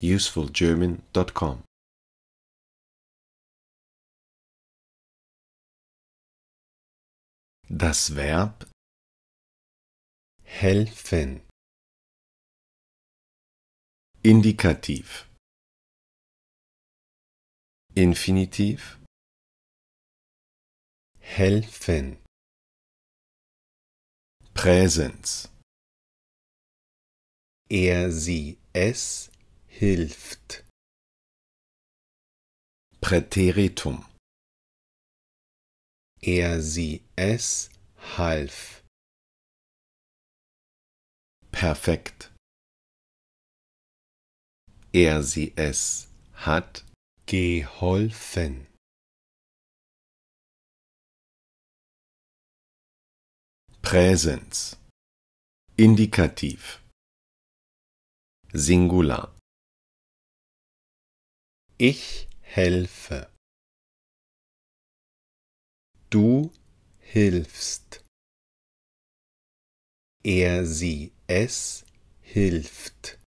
usefulgerman.com Das Verb helfen. Indikativ. Infinitiv. Helfen. Präsens. Er, sie, es hilft. Präteritum. Er sie es half. Perfekt. Er sie es hat geholfen. Präsens. Indikativ. Singular. Ich helfe. Du hilfst. Er, sie, es hilft.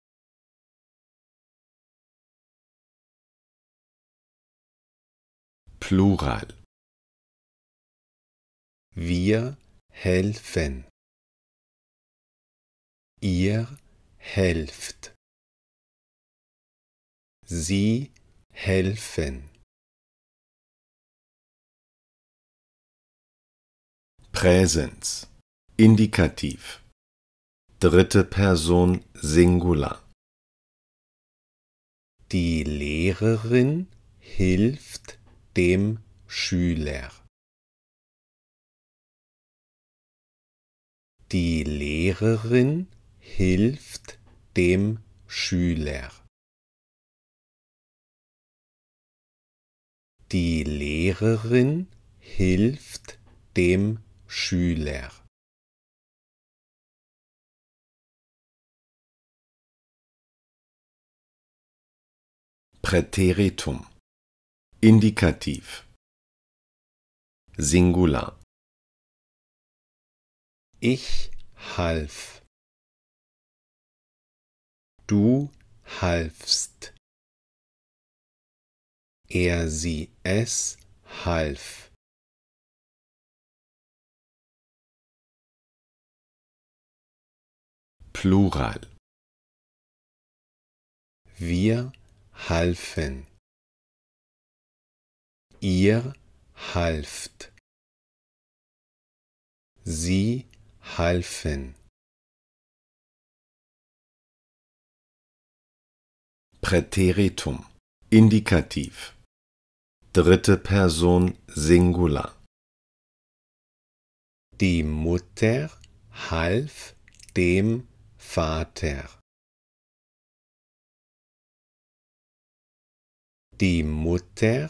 Plural. Wir helfen. Ihr helft. Sie helfen. Präsens. Indikativ. Dritte Person Singular. Die Lehrerin hilft dem Schüler. Die Lehrerin hilft dem Schüler. Die Lehrerin hilft dem Schüler. Präteritum Indikativ Singular Ich half Du halfst er sie es half. Plural. Wir halfen. Ihr halft. Sie halfen. Präteritum. Indikativ dritte Person Singular. Die Mutter half dem Vater. Die Mutter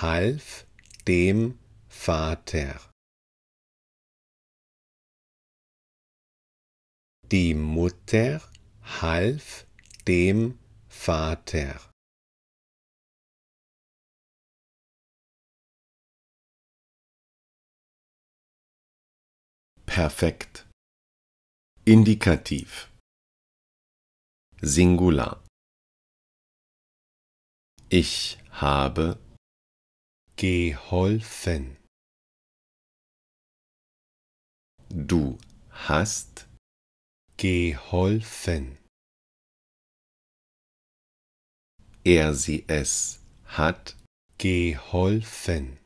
half dem Vater. Die Mutter half dem Vater. perfekt. Indikativ Singular Ich habe geholfen. Du hast geholfen. Er sie es hat geholfen.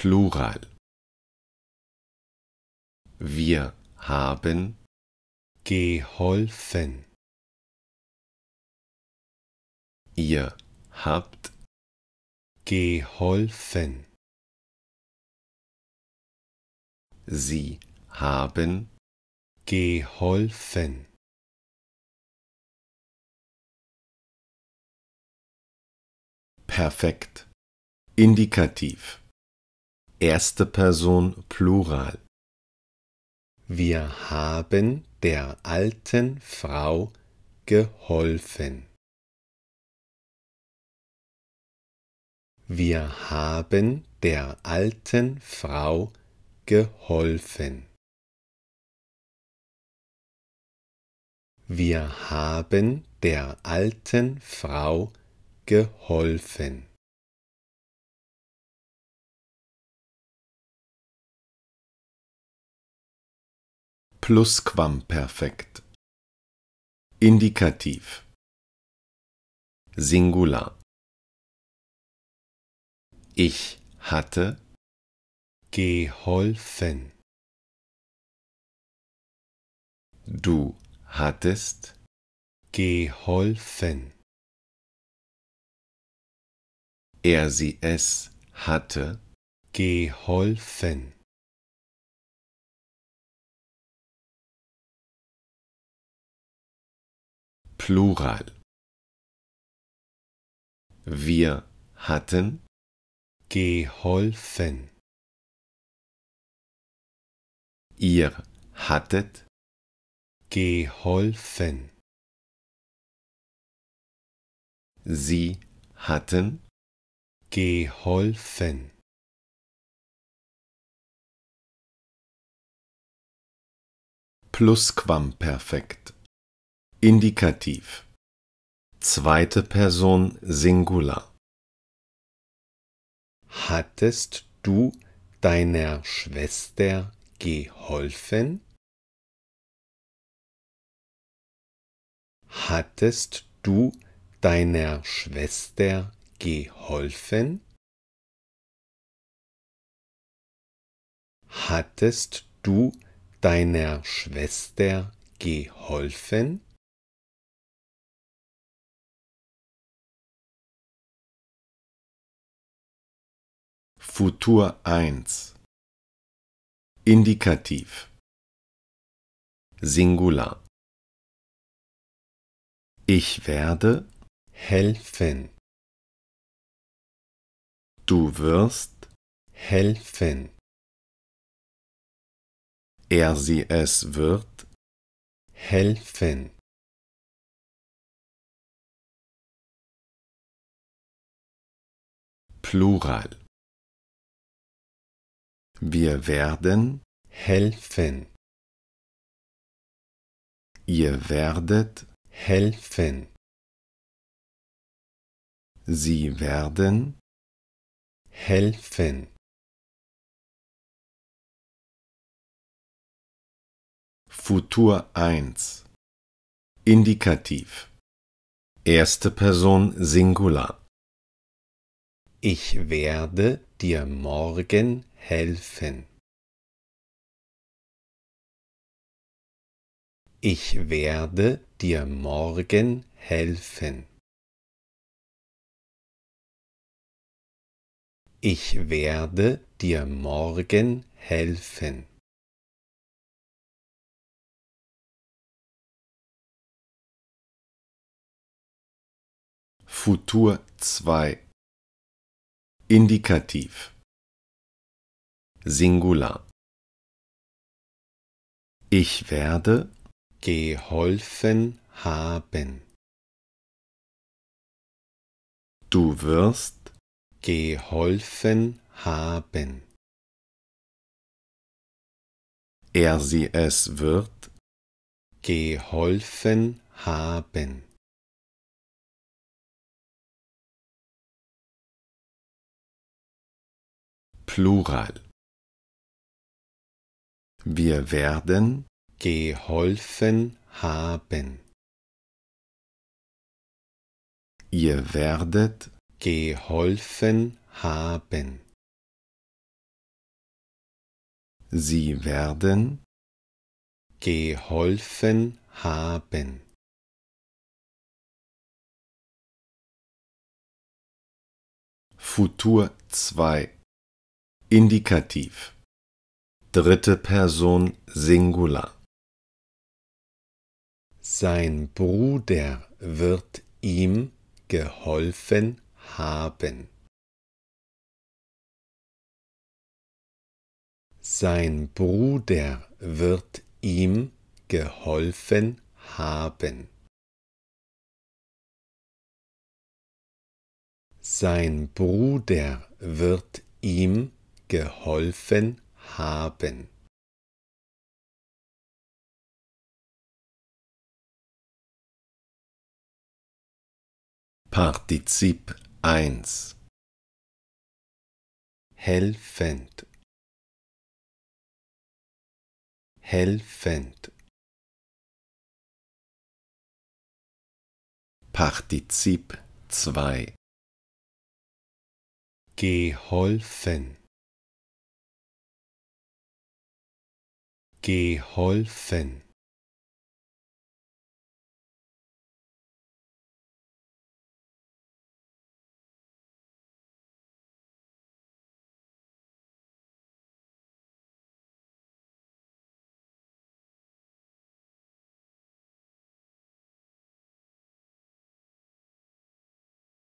Plural. Wir haben geholfen. Ihr habt geholfen. Sie haben geholfen. Perfekt. Indikativ erste Person Plural. Wir haben der alten Frau geholfen. Wir haben der alten Frau geholfen. Wir haben der alten Frau geholfen. Plusquamperfekt Indikativ Singular Ich hatte geholfen. Du hattest geholfen. Er sie es hatte geholfen. Plural. Wir hatten geholfen. Ihr hattet geholfen. Sie hatten geholfen. Plusquamperfekt Indikativ. Zweite Person Singular. Hattest du deiner Schwester geholfen? Hattest du deiner Schwester geholfen? Hattest du deiner Schwester geholfen? Futur 1 Indikativ Singular Ich werde helfen. Du wirst helfen. Er sie es wird helfen. Plural wir werden helfen. Ihr werdet helfen. Sie werden helfen. Futur 1 Indikativ Erste Person Singular Ich werde dir morgen helfen. Ich werde dir morgen helfen. Ich werde dir morgen helfen. Futur 2 Indikativ Singular Ich werde geholfen haben. Du wirst geholfen haben. Er sie es wird geholfen haben. Plural. Wir werden geholfen haben. Ihr werdet geholfen haben. Sie werden geholfen haben. Futur 2 Indikativ. Dritte Person Singular. Sein Bruder wird ihm geholfen haben. Sein Bruder wird ihm geholfen haben. Sein Bruder wird ihm geholfen haben. Partizip 1 Helfend Helfend Partizip 2 Geholfen geholfen.